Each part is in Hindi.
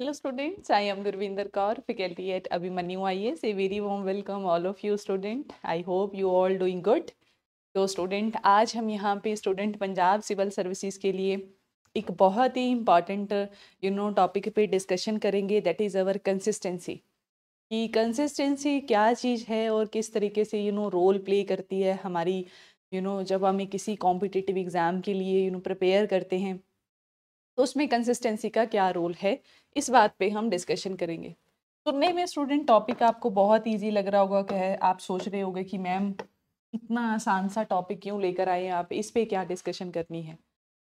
Hello students I am Gurvinder Kaur faculty at Abhimanyu I A S very warm welcome all of you student I hope you all doing good तो स्टूडेंट आज हम यहाँ पे स्टूडेंट पंजाब सिविल सर्विसेज के लिए एक बहुत ही इम्पॉर्टेंट यू नो टॉपिक पे डिस्कशन करेंगे दैट इज़ अवर कंसिस्टेंसी कि कंसिस्टेंसी क्या चीज़ है और किस तरीके से यू नो रोल प्ले करती है हमारी यू you नो know, जब हमें किसी कॉम्पिटिटिव एग्ज़ाम के लिए यू नो प्रपेयर करते हैं तो उसमें कंसिस्टेंसी का क्या रोल है इस बात पे हम डिस्कशन करेंगे सुनने में स्टूडेंट टॉपिक आपको बहुत इजी लग रहा होगा क्या है आप सोच रहे होंगे कि मैम इतना आसान सा टॉपिक क्यों लेकर आए आप इस पर क्या डिस्कशन करनी है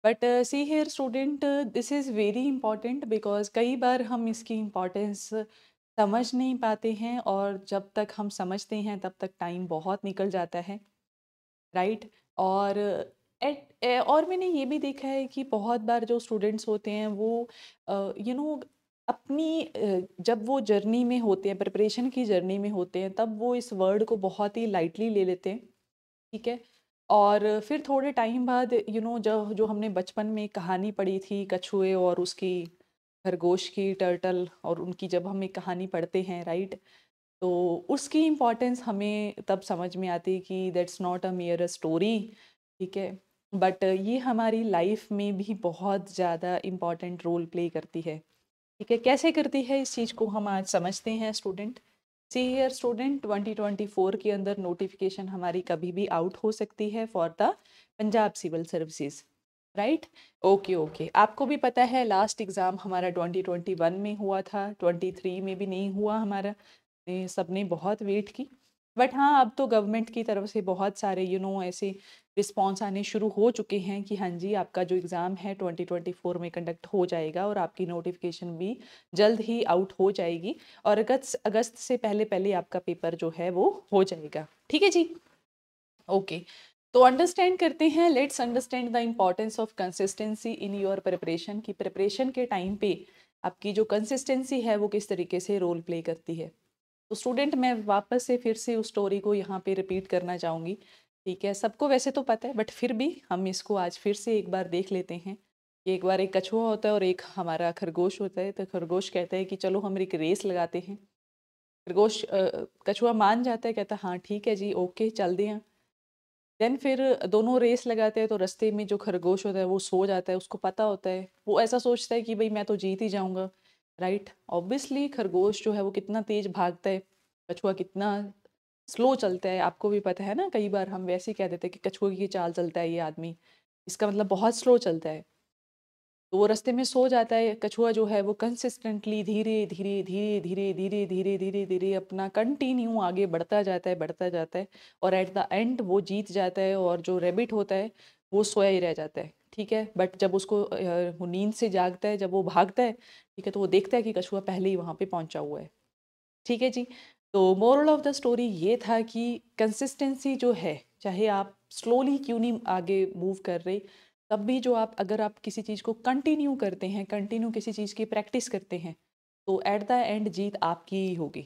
but see here student this is very important because कई बार हम इसकी इम्पॉर्टेंस समझ नहीं पाते हैं और जब तक हम समझते हैं तब तक टाइम बहुत निकल जाता है राइट right? और एट और मैंने ये भी देखा है कि बहुत बार जो स्टूडेंट्स होते हैं वो यू नो अपनी जब वो जर्नी में होते हैं प्रिपरेशन की जर्नी में होते हैं तब वो इस वर्ड को बहुत ही लाइटली ले लेते हैं ठीक है और फिर थोड़े टाइम बाद यू नो जब जो हमने बचपन में कहानी पढ़ी थी कछुए और उसकी खरगोश की टर्टल और उनकी जब हम एक कहानी पढ़ते हैं राइट तो उसकी इम्पॉर्टेंस हमें तब समझ में आती है कि that's not a mere a story ठीक है बट uh, ये हमारी लाइफ में भी बहुत ज़्यादा इम्पॉर्टेंट रोल प्ले करती है ठीक है कैसे करती है इस चीज़ को हम आज समझते हैं स्टूडेंट सी हेयर स्टूडेंट 2024 के अंदर नोटिफिकेशन हमारी कभी भी आउट हो सकती है for the Punjab civil services right okay okay आपको भी पता है लास्ट एग्ज़ाम हमारा 2021 में हुआ था 23 में भी नहीं हुआ हमारा सबने बहुत वेट की बट हाँ अब तो गवर्नमेंट की तरफ से बहुत सारे यू you नो know, ऐसे रिस्पॉन्स आने शुरू हो चुके हैं कि हाँ जी आपका जो एग्ज़ाम है 2024 में कंडक्ट हो जाएगा और आपकी नोटिफिकेशन भी जल्द ही आउट हो जाएगी और अगस्त अगस्त से पहले पहले आपका पेपर जो है वो हो जाएगा ठीक है जी ओके तो अंडरस्टैंड करते हैं let's understand the importance of consistency in your preparation की प्रिपरेशन के टाइम पे आपकी जो कंसिस्टेंसी है वो किस तरीके से रोल प्ले करती है तो स्टूडेंट मैं वापस से फिर से उस स्टोरी को यहाँ पे रिपीट करना चाहूँगी ठीक है सबको वैसे तो पता है बट फिर भी हम इसको आज फिर से एक बार देख लेते हैं एक बार एक कछुआ होता है और एक हमारा खरगोश होता है तो खरगोश कहता है कि चलो हम एक रेस लगाते हैं खरगोश कछुआ मान जाता है कहता है हाँ ठीक है जी ओके चल दें देन फिर दोनों रेस लगाते हैं तो रस्ते में जो खरगोश होता है वो सो जाता है उसको पता होता है वो ऐसा सोचता है कि भाई मैं तो जीत ही जाऊँगा राइट ऑब्वियसली खरगोश जो है वो कितना तेज भागता है कछुआ कितना स्लो चलता है आपको भी पता है ना कई बार हम वैसे ही कह देते हैं कि कछुए की चाल चलता है ये आदमी इसका मतलब बहुत स्लो चलता है तो वो रास्ते में सो जाता है कछुआ जो है वो कंसिस्टेंटली धीरे धीरे धीरे धीरे धीरे धीरे धीरे धीरे अपना कंटिन्यू आगे बढ़ता जाता है बढ़ता जाता है और एट द एंड वो जीत जाता है और जो रेबिट होता है वो सोया ही रह जाता है ठीक है बट जब उसको वो नींद से जागता है जब वो भागता है ठीक है तो वो देखता है कि कछुआ पहले ही वहाँ पे पहुँचा हुआ है ठीक है जी तो मोरल ऑफ द स्टोरी ये था कि कंसिस्टेंसी जो है चाहे आप स्लोली क्यों नहीं आगे मूव कर रहे तब भी जो आप अगर आप किसी चीज़ को कंटिन्यू करते हैं कंटिन्यू किसी चीज़ की प्रैक्टिस करते हैं तो ऐट द एंड जीत आपकी ही होगी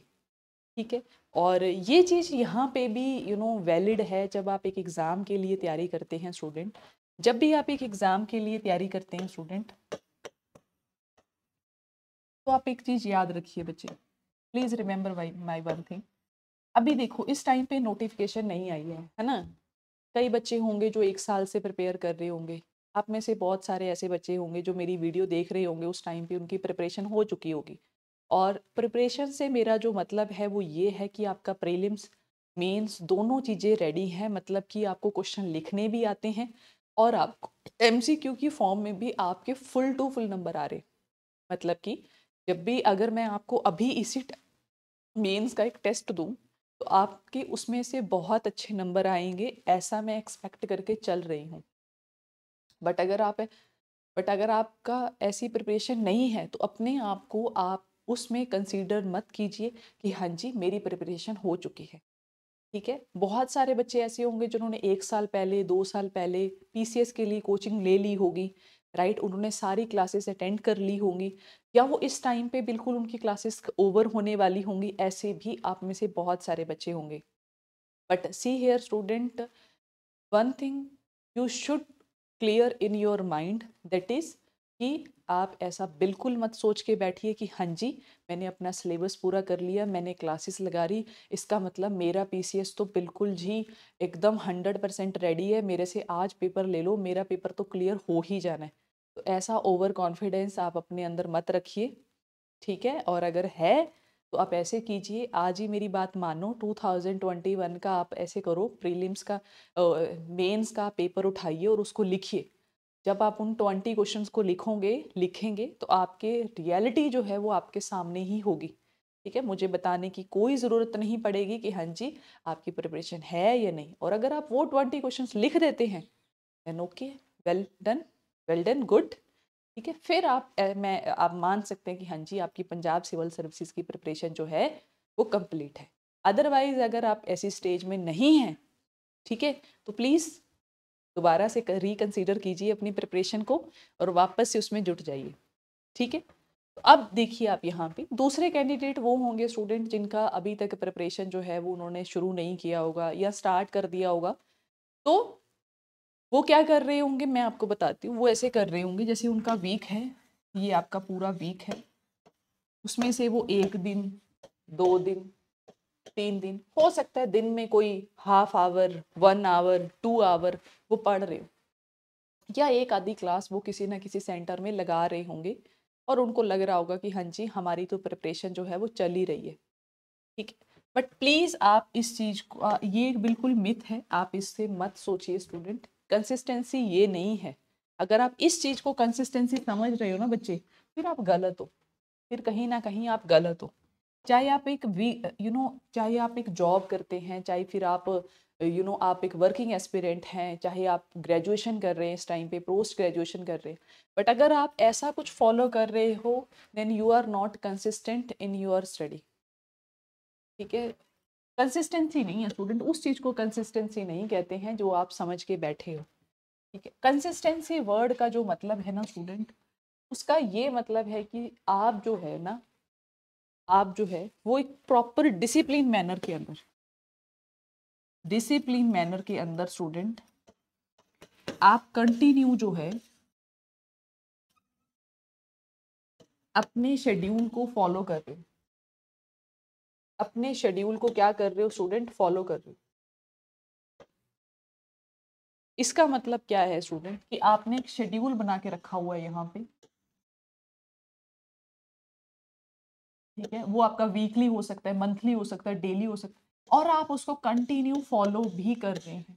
ठीक है और ये चीज़ यहाँ पे भी यू नो वैलिड है जब आप एक एग्ज़ाम के लिए तैयारी करते हैं स्टूडेंट जब भी आप एक एग्ज़ाम के लिए तैयारी करते हैं स्टूडेंट तो आप एक चीज़ याद रखिए बच्चे please remember my one thing अभी देखो इस टाइम पे नोटिफिकेशन नहीं आई है है ना कई बच्चे होंगे जो एक साल से प्रिपेयर कर रहे होंगे आप में से बहुत सारे ऐसे बच्चे होंगे जो मेरी वीडियो देख रहे होंगे उस टाइम पे उनकी प्रिपरेशन हो चुकी होगी और प्रिपरेशन से मेरा जो मतलब है वो ये है कि आपका प्रीलिम्स मेंस दोनों चीज़ें रेडी हैं मतलब कि आपको क्वेश्चन लिखने भी आते हैं और आपको एम की फॉर्म में भी आपके फुल टू फुल नंबर आ रहे मतलब कि जब भी अगर मैं आपको अभी इसी मेंस का एक टेस्ट दूँ तो आपके उसमें से बहुत अच्छे नंबर आएंगे ऐसा मैं एक्सपेक्ट करके चल रही हूँ बट अगर आप बट अगर आपका ऐसी प्रिपरेशन नहीं है तो अपने आप को आप उसमें कंसीडर मत कीजिए कि हाँ जी मेरी प्रिपरेशन हो चुकी है ठीक है बहुत सारे बच्चे ऐसे होंगे जिन्होंने एक साल पहले दो साल पहले पी के लिए कोचिंग ले ली होगी राइट right? उन्होंने सारी क्लासेस अटेंड कर ली होंगी या वो इस टाइम पे बिल्कुल उनकी क्लासेस ओवर होने वाली होंगी ऐसे भी आप में से बहुत सारे बच्चे होंगे but see here student one thing you should clear in your mind that is कि आप ऐसा बिल्कुल मत सोच के बैठिए कि हाँ जी मैंने अपना सिलेबस पूरा कर लिया मैंने क्लासेस लगा रही इसका मतलब मेरा पीसीएस तो बिल्कुल जी एकदम हंड्रेड परसेंट रेडी है मेरे से आज पेपर ले लो मेरा पेपर तो क्लियर हो ही जाना है तो ऐसा ओवर कॉन्फिडेंस आप अपने अंदर मत रखिए ठीक है और अगर है तो आप ऐसे कीजिए आज ही मेरी बात मानो 2021 का आप ऐसे करो प्रीलिम्स का मेंस का पेपर उठाइए और उसको लिखिए जब आप उन ट्वेंटी क्वेश्चन को लिखोगे लिखेंगे तो आपके रियलिटी जो है वो आपके सामने ही होगी ठीक है मुझे बताने की कोई ज़रूरत नहीं पड़ेगी कि हाँ जी आपकी प्रिपरेशन है या नहीं और अगर आप वो ट्वेंटी क्वेश्चन लिख देते हैं then okay well done well done good ठीक है फिर आप ए, मैं आप मान सकते हैं कि हाँ जी आपकी पंजाब सिविल सर्विसेज की प्रिपरेशन जो है वो कंप्लीट है अदरवाइज अगर आप ऐसी स्टेज में नहीं हैं ठीक है तो प्लीज़ दोबारा से रिकन्सिडर कीजिए अपनी प्रिपरेशन को और वापस से उसमें जुट जाइए ठीक है तो अब देखिए आप यहाँ पे दूसरे कैंडिडेट वो होंगे स्टूडेंट जिनका अभी तक प्रिपरेशन जो है वो उन्होंने शुरू नहीं किया होगा या स्टार्ट कर दिया होगा तो वो क्या कर रहे होंगे मैं आपको बताती हूँ वो ऐसे कर रहे होंगे जैसे उनका वीक है ये आपका पूरा वीक है उसमें से वो एक दिन दो दिन तीन दिन हो सकता है दिन में कोई half hour one hour two hour वो पढ़ रहे हो या एक आधी क्लास वो किसी ना किसी सेंटर में लगा रहे होंगे और उनको लग रहा होगा कि हाँ जी हमारी तो प्रिपरेशन जो है वो चल ही रही है ठीक है बट प्लीज़ आप इस चीज़ को ये बिल्कुल मिथ है आप इससे मत सोचिए स्टूडेंट कंसिस्टेंसी ये नहीं है अगर आप इस चीज़ को कंसिस्टेंसी समझ रहे हो ना बच्चे फिर आप गलत हो फिर कहीं ना कहीं आप गलत हो चाहे आप एक वी यू नो चाहे आप एक जॉब करते हैं चाहे फिर आप यू नो आप एक वर्किंग एस्पिरेंट हैं चाहे आप ग्रेजुएशन कर रहे हैं इस टाइम पे पोस्ट ग्रेजुएशन कर रहे हैं बट अगर आप ऐसा कुछ फॉलो कर रहे हो then you are not consistent in your study ठीक है कंसिस्टेंसी नहीं है स्टूडेंट उस चीज़ को कंसिस्टेंसी नहीं कहते हैं जो आप समझ के बैठे हो ठीक है कंसिस्टेंसी वर्ड का जो मतलब है ना स्टूडेंट उसका ये मतलब है कि आप जो है ना आप जो है वो एक प्रॉपर डिसिप्लिन मैनर के अंदर डिसिप्लिन मैनर के अंदर स्टूडेंट आप कंटिन्यू जो है अपने शेड्यूल को फॉलो कर रहे हो अपने शेड्यूल को क्या कर रहे हो स्टूडेंट फॉलो कर रहे हो इसका मतलब क्या है स्टूडेंट कि आपने एक शेड्यूल बना के रखा हुआ है यहाँ पे ठीक है वो आपका वीकली हो सकता है मंथली हो सकता है डेली हो सकता है और आप उसको कंटिन्यू फॉलो भी कर रहे हैं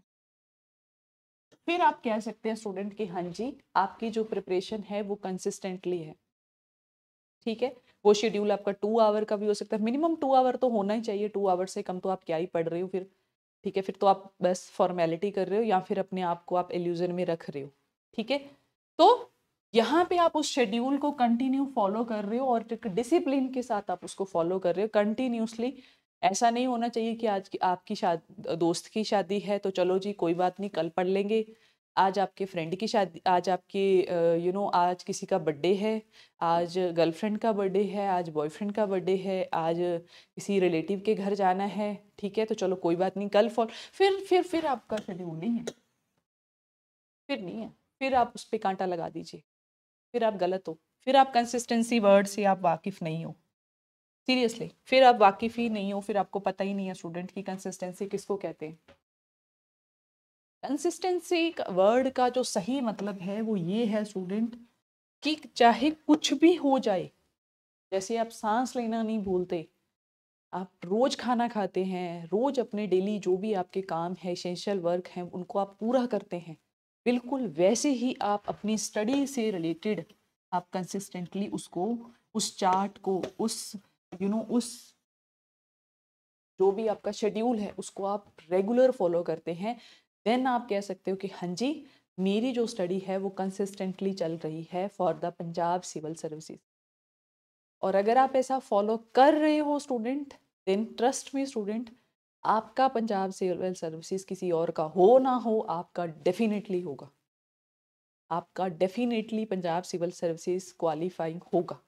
फिर आप कह सकते हैं स्टूडेंट कि हाँ जी आपकी जो प्रिपरेशन है वो कंसिस्टेंटली है ठीक है वो शेड्यूल आपका टू आवर का भी हो सकता है मिनिमम टू आवर तो होना ही चाहिए टू आवर से कम तो आप क्या ही पढ़ रहे हो फिर ठीक है फिर तो आप बस फॉर्मेलिटी कर रहे हो या फिर अपने आप को आप एल्यूजन में रख रहे हो ठीक है तो यहाँ पे आप उस शेड्यूल को कंटिन्यू फॉलो कर रहे हो और डिसिप्लिन के साथ आप उसको फॉलो कर रहे हो कंटिन्यूसली ऐसा नहीं होना चाहिए कि आज की आपकी शादी दोस्त की शादी है तो चलो जी कोई बात नहीं कल पढ़ लेंगे आज आपके फ्रेंड की शादी आज आपके यू नो आज किसी का बर्थडे है आज गर्लफ्रेंड का बर्थडे है आज बॉयफ्रेंड का बर्थडे है आज किसी रिलेटिव के घर जाना है ठीक है तो चलो कोई बात नहीं कल फॉल फिर फिर फिर आपका शेड्यूल नहीं है फिर नहीं है फिर आप उस पर कांटा लगा दीजिए फिर आप गलत हो फिर आप कंसिस्टेंसी वर्ड से आप वाकिफ नहीं हो सीरियसली फिर आप वाकिफ ही नहीं हो फिर आपको पता ही नहीं है स्टूडेंट की कंसिस्टेंसी किसको कहते हैं कंसिस्टेंसी वर्ड का जो सही मतलब है वो ये है स्टूडेंट कि चाहे कुछ भी हो जाए जैसे आप सांस लेना नहीं भूलते आप रोज़ खाना खाते हैं रोज़ अपने डेली जो भी आपके काम है एसेंशियल वर्क हैं उनको आप पूरा करते हैं बिल्कुल वैसे ही आप अपनी स्टडी से रिलेटेड आप कंसिस्टेंटली उसको उस चार्ट को उस यू you नो know, उस जो भी आपका शेड्यूल है उसको आप रेगुलर फॉलो करते हैं देन आप कह सकते हो कि हाँ जी मेरी जो स्टडी है वो कंसिस्टेंटली चल रही है for the Punjab civil services और अगर आप ऐसा फॉलो कर रहे हो student then trust me student आपका पंजाब सिविल सर्विसेज किसी और का हो ना हो आपका डेफिनेटली होगा आपका definitely Punjab civil services qualifying होगा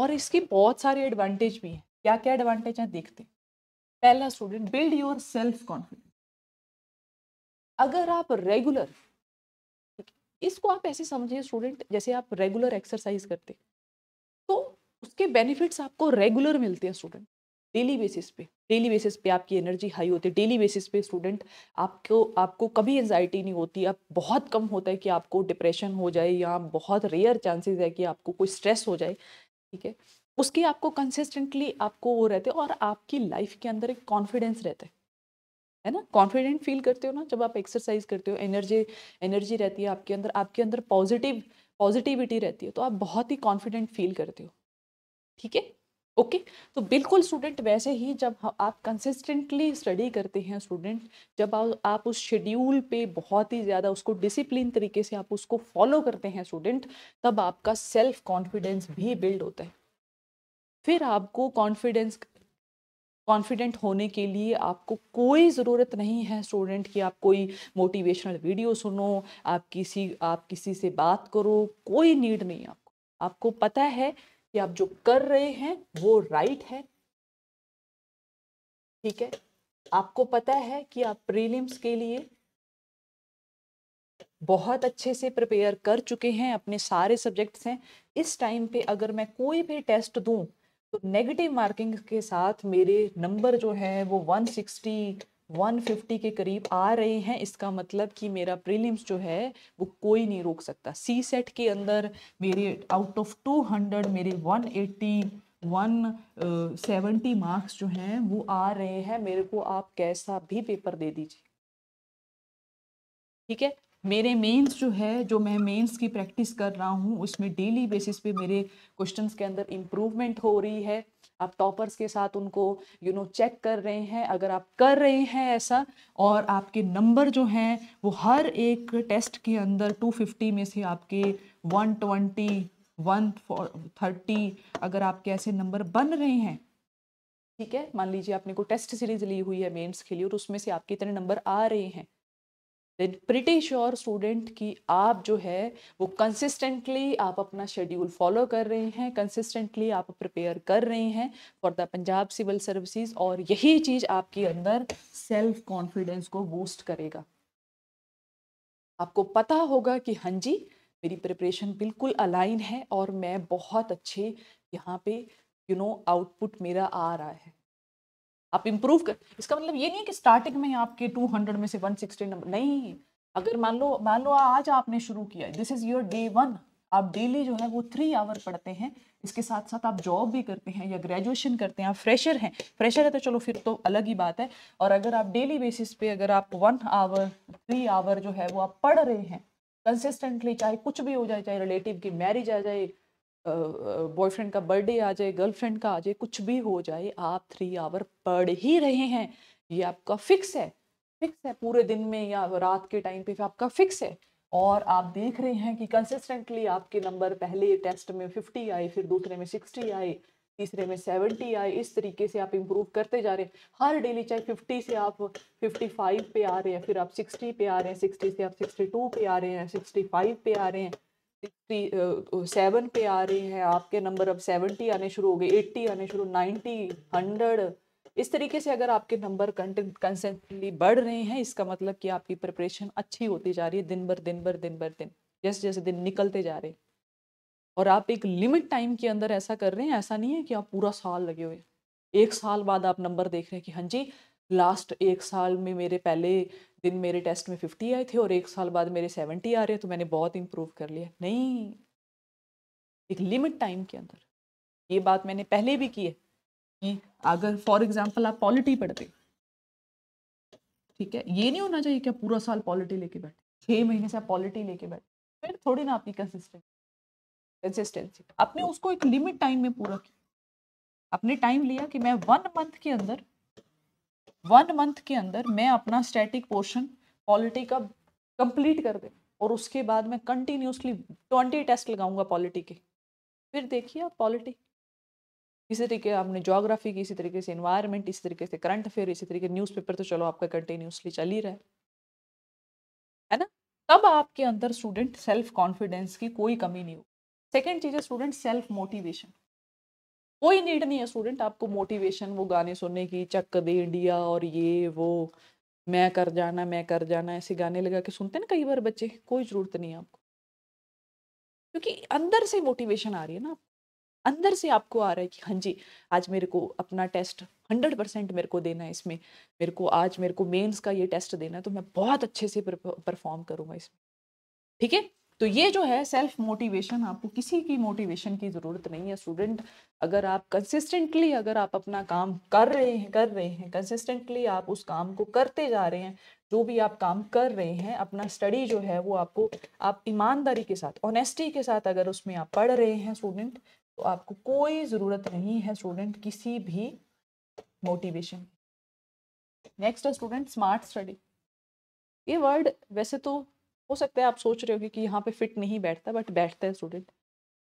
और इसके बहुत सारे एडवांटेज भी हैं क्या क्या एडवांटेज हैं देखते हैं पहला student build your self confidence अगर आप रेगुलर इसको आप ऐसे समझिए स्टूडेंट जैसे आप रेगुलर एक्सरसाइज करते तो उसके बेनिफिट्स आपको रेगुलर मिलते हैं स्टूडेंट डेली बेसिस पे डेली बेसिस पे आपकी एनर्जी हाई होती है डेली बेसिस पे स्टूडेंट आपको आपको कभी एनजाइटी नहीं होती आप बहुत कम होता है कि आपको डिप्रेशन हो जाए या बहुत रेयर चांसेस है कि आपको कोई स्ट्रेस हो जाए ठीक है उसके आपको कंसिस्टेंटली आपको वो रहते और आपकी लाइफ के अंदर एक कॉन्फिडेंस रहता है है ना कॉन्फिडेंट फील करते हो ना जब आप एक्सरसाइज करते हो एनर्जी एनर्जी रहती है आपके अंदर आपके अंदर पॉजिटिव पॉजिटिविटी रहती है तो आप बहुत ही कॉन्फिडेंट फील करते हो ठीक है ओके okay? तो बिल्कुल स्टूडेंट वैसे ही जब आप कंसिस्टेंटली स्टडी करते हैं स्टूडेंट जब आ, आप उस शेड्यूल पे बहुत ही ज़्यादा उसको डिसिप्लिन तरीके से आप उसको फॉलो करते हैं स्टूडेंट तब आपका सेल्फ कॉन्फिडेंस भी बिल्ड होता है फिर आपको कॉन्फिडेंस कॉन्फिडेंट होने के लिए आपको कोई ज़रूरत नहीं है स्टूडेंट कि आप कोई मोटिवेशनल वीडियो सुनो आप किसी आप किसी से बात करो कोई नीड नहीं आपको आपको पता है कि आप जो कर रहे हैं वो राइट है ठीक है आपको पता है कि आप प्रीलिम्स के लिए बहुत अच्छे से प्रिपेयर कर चुके हैं अपने सारे सब्जेक्ट्स हैं इस टाइम पे अगर मैं कोई भी टेस्ट दूं तो नेगेटिव मार्किंग के साथ मेरे नंबर जो है वो 160 150 के करीब आ रहे हैं इसका मतलब कि मेरा प्रीलिम्स जो है वो कोई नहीं रोक सकता सी सेट के अंदर मेरे आउट ऑफ 200 मेरे 180 वन सेवेंटी मार्क्स जो हैं वो आ रहे हैं मेरे को आप कैसा भी पेपर दे दीजिए ठीक है मेरे मेंस जो है जो मैं मेंस की प्रैक्टिस कर रहा हूँ उसमें डेली बेसिस पे मेरे क्वेश्चंस के अंदर इम्प्रूवमेंट हो रही है आप टॉपर्स के साथ उनको यू नो चेक कर रहे हैं अगर आप कर रहे हैं ऐसा और आपके नंबर जो हैं वो हर एक टेस्ट के अंदर 250 में से आपके 120 वन थर्टी अगर आपके ऐसे नंबर बन रहे हैं ठीक है मान लीजिए आपने को टेस्ट सीरीज ली हुई है मेंस के लिए और उसमें से आपके इतने नंबर आ रहे हैं प्रिटी श्योर स्टूडेंट कि आप जो है वो कंसिस्टेंटली आप अपना शेड्यूल फॉलो कर रहे हैं कंसिस्टेंटली आप प्रिपेयर कर रहे हैं for the Punjab civil services और यही चीज़ आपके अंदर सेल्फ कॉन्फिडेंस को बूस्ट करेगा आपको पता होगा कि हाँ जी मेरी प्रिपरेशन बिल्कुल अलाइन है और मैं बहुत अच्छे यहाँ पे यू नो आउटपुट मेरा आ रहा है आप इम्प्रूव कर इसका मतलब ये नहीं है कि स्टार्टिंग में आपके 200 में से 160 नंबर नहीं अगर मान लो मान लो आज आपने शुरू किया this is your day one आप डेली जो है वो थ्री आवर पढ़ते हैं इसके साथ साथ आप जॉब भी करते हैं या ग्रेजुएशन करते हैं आप फ्रेशर हैं फ्रेशर है तो चलो फिर तो अलग ही बात है और अगर आप डेली बेसिस पे अगर आप वन आवर थ्री आवर जो है वो आप पढ़ रहे हैं कंसिस्टेंटली चाहे कुछ भी हो जाए चाहे रिलेटिव की मैरिज आ जाए बॉयफ्रेंड का बर्थडे आ जाए गर्लफ्रेंड का आ जाए कुछ भी हो जाए आप थ्री आवर पढ़ ही रहे हैं ये आपका फिक्स है फिक्स है पूरे दिन में या रात के टाइम पे आपका फिक्स है और आप देख रहे हैं कि कंसिस्टेंटली आपके नंबर पहले टेस्ट में फिफ्टी आए फिर दूसरे में सिक्सटी आए तीसरे में सेवेंटी आए इस तरीके से आप इम्प्रूव करते जा रहे हैं हर डेली चाहे फिफ्टी से आप फिफ्टी फाइव पे आ रहे हैं फिर आप सिक्सटी पे आ रहे हैं सिक्सटी से आप सिक्सटी टू पे आ रहे हैं सिक्सटी फाइव पे आ रहे हैं सेवन पे आ रहे हैं आपके नंबर अब सेवेंटी आने शुरू हो गए एट्टी आने शुरू नाइन्टी हंड्रेड इस तरीके से अगर आपके नंबर कंसेंटली बढ़ रहे हैं इसका मतलब कि आपकी प्रिपरेशन अच्छी होती जा रही है दिन भर दिन भर दिन भर दिन जैसे जैसे दिन निकलते जा रहे हैं और आप एक लिमिट टाइम के अंदर ऐसा कर रहे हैं ऐसा नहीं है कि आप पूरा साल लगे हुए एक साल बाद आप नंबर देख रहे हैं कि हाँ जी लास्ट एक साल में मेरे पहले दिन मेरे टेस्ट में फिफ्टी आए थे और एक साल बाद मेरे सेवेंटी आ रहे तो मैंने बहुत इम्प्रूव कर लिया नहीं एक लिमिट टाइम के अंदर ये बात मैंने पहले भी की है कि अगर फॉर एग्जाम्पल आप पॉलिटी पढ़ते ठीक है ये नहीं होना चाहिए कि आप पूरा साल पॉलिटी लेके बैठे छः महीने से आप पॉलिटी लेके बैठे फिर थोड़ी ना आपकी कंसिस्टेंसी कंसिस्टेंसी आपने उसको एक लिमिट टाइम में पूरा किया आपने टाइम लिया कि मैं वन मंथ के अंदर वन मंथ के अंदर मैं अपना स्टैटिक पोर्शन पॉलिटी का कंप्लीट कर दे और उसके बाद मैं कंटिन्यूसली ट्वेंटी टेस्ट लगाऊंगा पॉलिटी के फिर देखिए आप पॉलिटी इसी तरीके आपने जोग्राफी की इसी तरीके से इन्वायरमेंट इसी तरीके से करंट अफेयर इसी तरीके न्यूज़पेपर तो चलो आपका कंटिन्यूसली चल ही रहा है है ना तब आपके अंदर स्टूडेंट सेल्फ कॉन्फिडेंस की कोई कमी नहीं हो सेकेंड चीज़ है स्टूडेंट सेल्फ मोटिवेशन कोई नीड नहीं है स्टूडेंट आपको मोटिवेशन वो गाने सुनने की चक दे इंडिया और ये वो मैं कर जाना मैं कर जाना ऐसे गाने लगा के सुनते ना कई बार बच्चे कोई ज़रूरत नहीं है आपको क्योंकि अंदर से मोटिवेशन आ रही है ना अंदर से आपको आ रहा है कि हाँ जी आज मेरे को अपना टेस्ट हंड्रेड परसेंट मेरे को देना है इसमें मेरे को आज मेरे को मेंस का ये टेस्ट देना है तो मैं बहुत अच्छे से परफॉर्म करूँगा इसमें ठीक है तो ये जो है सेल्फ मोटिवेशन आपको किसी की मोटिवेशन की ज़रूरत नहीं है स्टूडेंट अगर आप कंसिस्टेंटली अगर आप अपना काम कर रहे हैं कर रहे हैं कंसिस्टेंटली आप उस काम को करते जा रहे हैं जो भी आप काम कर रहे हैं अपना स्टडी जो है वो आपको आप ईमानदारी के साथ ऑनेस्टी के साथ अगर उसमें आप पढ़ रहे हैं स्टूडेंट तो आपको कोई ज़रूरत नहीं है स्टूडेंट किसी भी motivation next student smart study ये वर्ड वैसे तो हो सकता है आप सोच रहे होगे कि यहाँ पे फिट नहीं बैठता बट बैठता है स्टूडेंट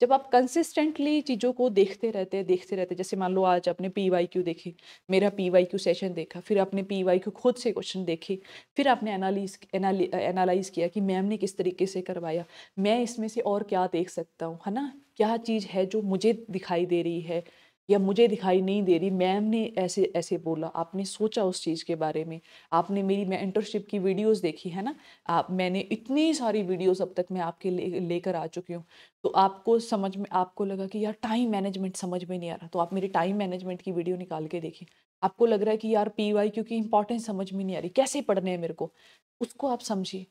जब आप कंसिस्टेंटली चीज़ों को देखते रहते हैं देखते रहते हैं जैसे मान लो आज आपने पी वाई क्यू देखी मेरा पी वाई क्यू सेशन देखा फिर आपने पी वाई क्यू खुद से क्वेश्चन देखे फिर आपने एनालिस एनालाइज किया कि मैम ने किस तरीके से करवाया मैं इसमें से और क्या देख सकता हूँ है ना क्या चीज़ है जो मुझे दिखाई दे रही है या मुझे दिखाई नहीं दे रही मैम ने ऐसे ऐसे बोला आपने सोचा उस चीज़ के बारे में आपने मेरी मेंटरशिप की वीडियोस देखी है ना आप मैंने इतनी सारी वीडियोस अब तक मैं आपके ले लेकर आ चुकी हूँ तो आपको समझ में आपको लगा कि यार टाइम मैनेजमेंट समझ में नहीं आ रहा तो आप मेरी टाइम मैनेजमेंट की वीडियो निकाल के देखिए आपको लग रहा है कि यार पी वाई क्योंकि इंपॉर्टेंस समझ में नहीं आ रही कैसे पढ़ने हैं मेरे को उसको आप समझिए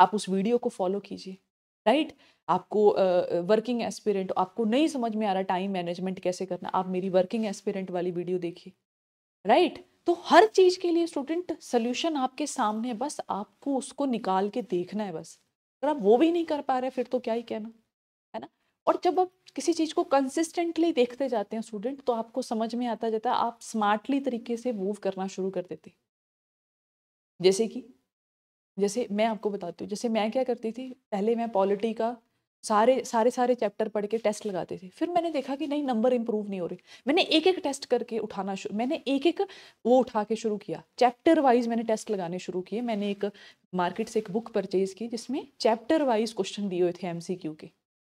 आप उस वीडियो को फॉलो कीजिए राइट आपको वर्किंग uh, एस्पिरेंट आपको नहीं समझ में आ रहा टाइम मैनेजमेंट कैसे करना आप मेरी वर्किंग एस्पिरेंट वाली वीडियो देखिए राइट right? तो हर चीज़ के लिए स्टूडेंट सोल्यूशन आपके सामने है बस आपको उसको निकाल के देखना है बस अगर आप वो भी नहीं कर पा रहे फिर तो क्या ही कहना है ना और जब आप किसी चीज़ को कंसिस्टेंटली देखते जाते हैं स्टूडेंट तो आपको समझ में आता जाता है आप स्मार्टली तरीके से मूव करना शुरू कर देते जैसे कि जैसे मैं आपको बताती हूँ जैसे मैं क्या करती थी पहले मैं पॉलिटी का सारे सारे सारे चैप्टर पढ़ के टेस्ट लगाते थे फिर मैंने देखा कि नहीं नंबर इंप्रूव नहीं हो रहे मैंने एक एक टेस्ट करके उठाना शुरू मैंने एक एक वो उठा के शुरू किया चैप्टर वाइज मैंने टेस्ट लगाने शुरू किए मैंने एक मार्केट से एक बुक परचेज की जिसमें चैप्टर वाइज क्वेश्चन दिए हुए थे एम के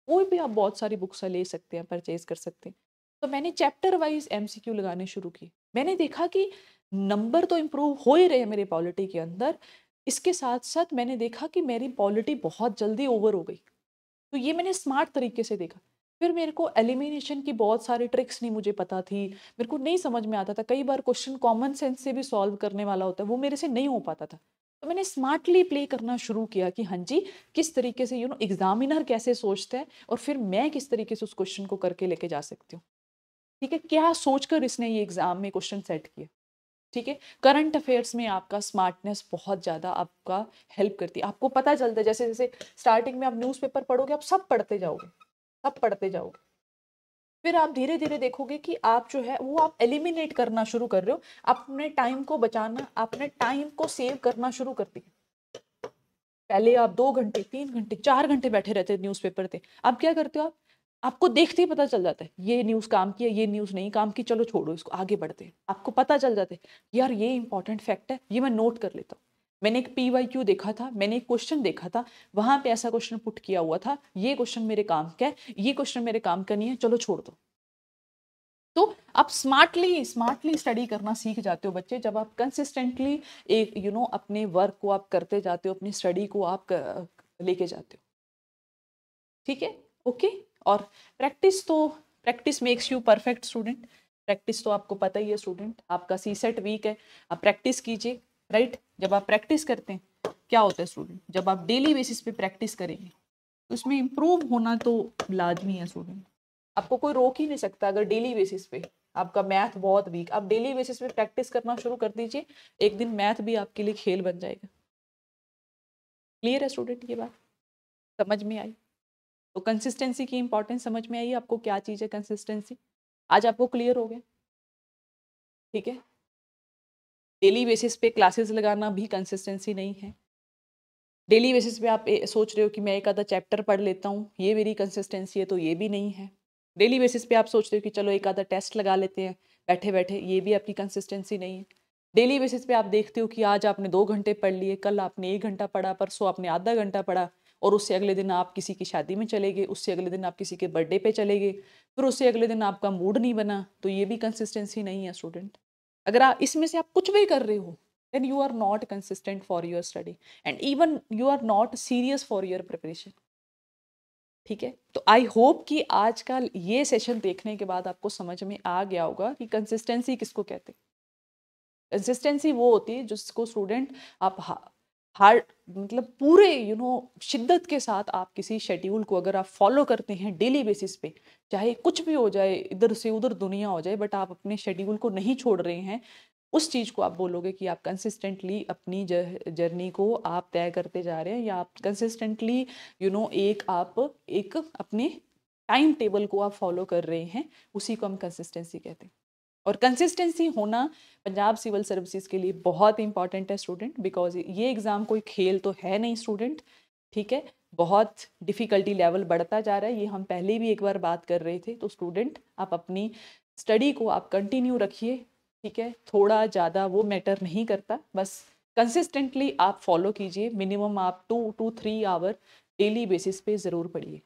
कोई भी आप बहुत सारी बुक्स ले सकते हैं परचेज कर सकते हैं तो मैंने चैप्टर वाइज एम लगाने शुरू किए मैंने देखा कि नंबर तो इम्प्रूव हो ही रहे हैं मेरे पॉलिटी के अंदर इसके साथ साथ मैंने देखा कि मेरी पॉलिटी बहुत जल्दी ओवर हो गई तो ये मैंने स्मार्ट तरीके से देखा फिर मेरे को एलिमिनेशन की बहुत सारी ट्रिक्स नहीं मुझे पता थी मेरे को नहीं समझ में आता था कई बार क्वेश्चन कॉमन सेंस से भी सॉल्व करने वाला होता है वो मेरे से नहीं हो पाता था तो मैंने स्मार्टली प्ले करना शुरू किया कि हाँ जी किस तरीके से यू नो एग्जामिनर कैसे सोचता है और फिर मैं किस तरीके से उस क्वेश्चन को करके लेके जा सकती हूँ ठीक है क्या सोचकर इसने ये एग्ज़ाम में क्वेश्चन सेट किया ठीक है करंट अफेयर्स में आपका स्मार्टनेस बहुत ज़्यादा आपका हेल्प करती है आपको पता चलता है जैसे जैसे स्टार्टिंग में आप न्यूज़पेपर पढ़ोगे आप सब पढ़ते जाओगे सब पढ़ते जाओगे फिर आप धीरे धीरे देखोगे कि आप जो है वो आप एलिमिनेट करना शुरू कर रहे हो अपने टाइम को बचाना अपने टाइम को सेव करना शुरू कर दिया पहले आप दो घंटे तीन घंटे चार घंटे बैठे रहते न्यूज़पेपर पे अब क्या करते हो आप आपको देखते ही पता चल जाता है ये न्यूज़ काम की है ये न्यूज़ नहीं काम की चलो छोड़ो इसको आगे बढ़ते हैं आपको पता चल जाता है यार ये इंपॉर्टेंट फैक्ट है ये मैं नोट कर लेता हूँ मैंने एक पी वाई क्यू देखा था मैंने एक क्वेश्चन देखा था वहाँ पे ऐसा क्वेश्चन पुट किया हुआ था ये क्वेश्चन मेरे काम का है ये क्वेश्चन मेरे काम का नहीं है चलो छोड़ दो तो आप स्मार्टली स्मार्टली स्टडी करना सीख जाते हो बच्चे जब आप कंसिस्टेंटली एक यू you नो know, अपने वर्क को आप करते जाते हो अपनी स्टडी को आप लेके जाते हो ठीक है ओके और प्रैक्टिस तो practice makes you perfect student practice तो आपको पता ही है स्टूडेंट आपका सी सेट वीक है आप प्रैक्टिस कीजिए राइट जब आप प्रैक्टिस करते हैं क्या होता है स्टूडेंट जब आप डेली बेसिस पे प्रैक्टिस करेंगे तो इम्प्रूव होना तो लाजमी है स्टूडेंट आपको कोई रोक ही नहीं सकता अगर डेली बेसिस पे आपका मैथ बहुत वीक आप डेली बेसिस पे प्रैक्टिस करना शुरू कर दीजिए एक दिन मैथ भी आपके लिए खेल बन जाएगा क्लियर है स्टूडेंट ये बात समझ में आई तो कंसिस्टेंसी की इंपॉर्टेंस समझ में आई आपको क्या चीज़ है कंसिस्टेंसी आज आपको क्लियर हो गया ठीक है डेली बेसिस पे क्लासेस लगाना भी कंसिस्टेंसी नहीं है डेली बेसिस पे आप सोच रहे हो कि मैं एक आधा चैप्टर पढ़ लेता हूँ ये मेरी कंसिस्टेंसी है तो ये भी नहीं है डेली बेसिस पे आप सोच रहे हो कि चलो एक आधा टेस्ट लगा लेते हैं बैठे बैठे ये भी आपकी कंसिस्टेंसी नहीं है डेली बेसिस पे आप देखते हो कि आज आपने दो घंटे पढ़ लिए कल आपने एक घंटा पढ़ा परसों आपने आधा घंटा पढ़ा और उससे अगले दिन आप किसी की शादी में चले गए उससे अगले दिन आप किसी के बर्थडे पे चले गए फिर उससे अगले दिन आपका मूड नहीं बना तो ये भी कंसिस्टेंसी नहीं है स्टूडेंट अगर आप इसमें से आप कुछ भी कर रहे हो then you are not consistent for your study and even you are not serious for your preparation ठीक है तो आई होप कि आज का ये सेशन देखने के बाद आपको समझ में आ गया होगा कि कंसिस्टेंसी किसको कहते हैं कंसिस्टेंसी वो होती है जिसको स्टूडेंट आप हार्ड मतलब पूरे यू नो शिद्दत के साथ आप किसी शेड्यूल को अगर आप फॉलो करते हैं डेली बेसिस पे चाहे कुछ भी हो जाए इधर से उधर दुनिया हो जाए बट आप अपने शेड्यूल को नहीं छोड़ रहे हैं उस चीज़ को आप बोलोगे कि आप कंसिस्टेंटली अपनी जर्नी को आप तय करते जा रहे हैं या आप कंसिस्टेंटली यू नो एक आप एक अपने टाइम टेबल को आप फॉलो कर रहे हैं उसी को हम कंसिस्टेंसी कहते हैं और कंसिस्टेंसी होना पंजाब सिविल सर्विसेज के लिए बहुत इंपॉर्टेंट है स्टूडेंट बिकॉज ये एग्ज़ाम कोई खेल तो है नहीं स्टूडेंट ठीक है बहुत डिफ़िकल्टी लेवल बढ़ता जा रहा है ये हम पहले भी एक बार बात कर रहे थे तो स्टूडेंट आप अपनी स्टडी को आप कंटिन्यू रखिए ठीक है थोड़ा ज़्यादा वो मैटर नहीं करता बस कंसिस्टेंटली आप फॉलो कीजिए मिनिमम आप two to three hour daily basis पे ज़रूर पढ़िए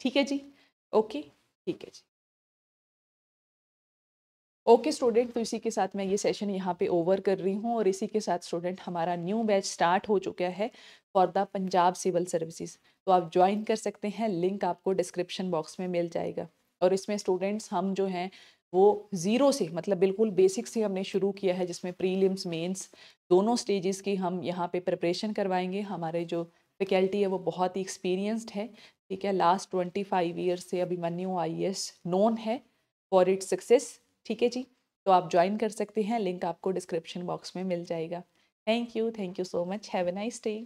ठीक है जी ओके ठीक है जी ओके स्टूडेंट तो इसी के साथ मैं ये सेशन यहाँ पे ओवर कर रही हूँ और इसी के साथ स्टूडेंट हमारा न्यू बैच स्टार्ट हो चुका है for the Punjab civil services तो आप ज्वाइन कर सकते हैं लिंक आपको डिस्क्रिप्शन बॉक्स में मिल जाएगा और इसमें स्टूडेंट्स हम जो हैं वो ज़ीरो से मतलब बिल्कुल बेसिक से हमने शुरू किया है जिसमें प्रीलिम्स मेन्स दोनों स्टेजेस की हम यहाँ पे प्रिपरेशन करवाएंगे हमारे जो फैकल्टी है वो बहुत ही एक्सपीरियंस्ड है ठीक है लास्ट ट्वेंटी फाइव ईयर से अभिमन्यू आई एस नोन है फॉर इट्स सक्सेस ठीक है जी तो आप ज्वाइन कर सकते हैं लिंक आपको डिस्क्रिप्शन बॉक्स में मिल जाएगा thank you thank you so much have a nice day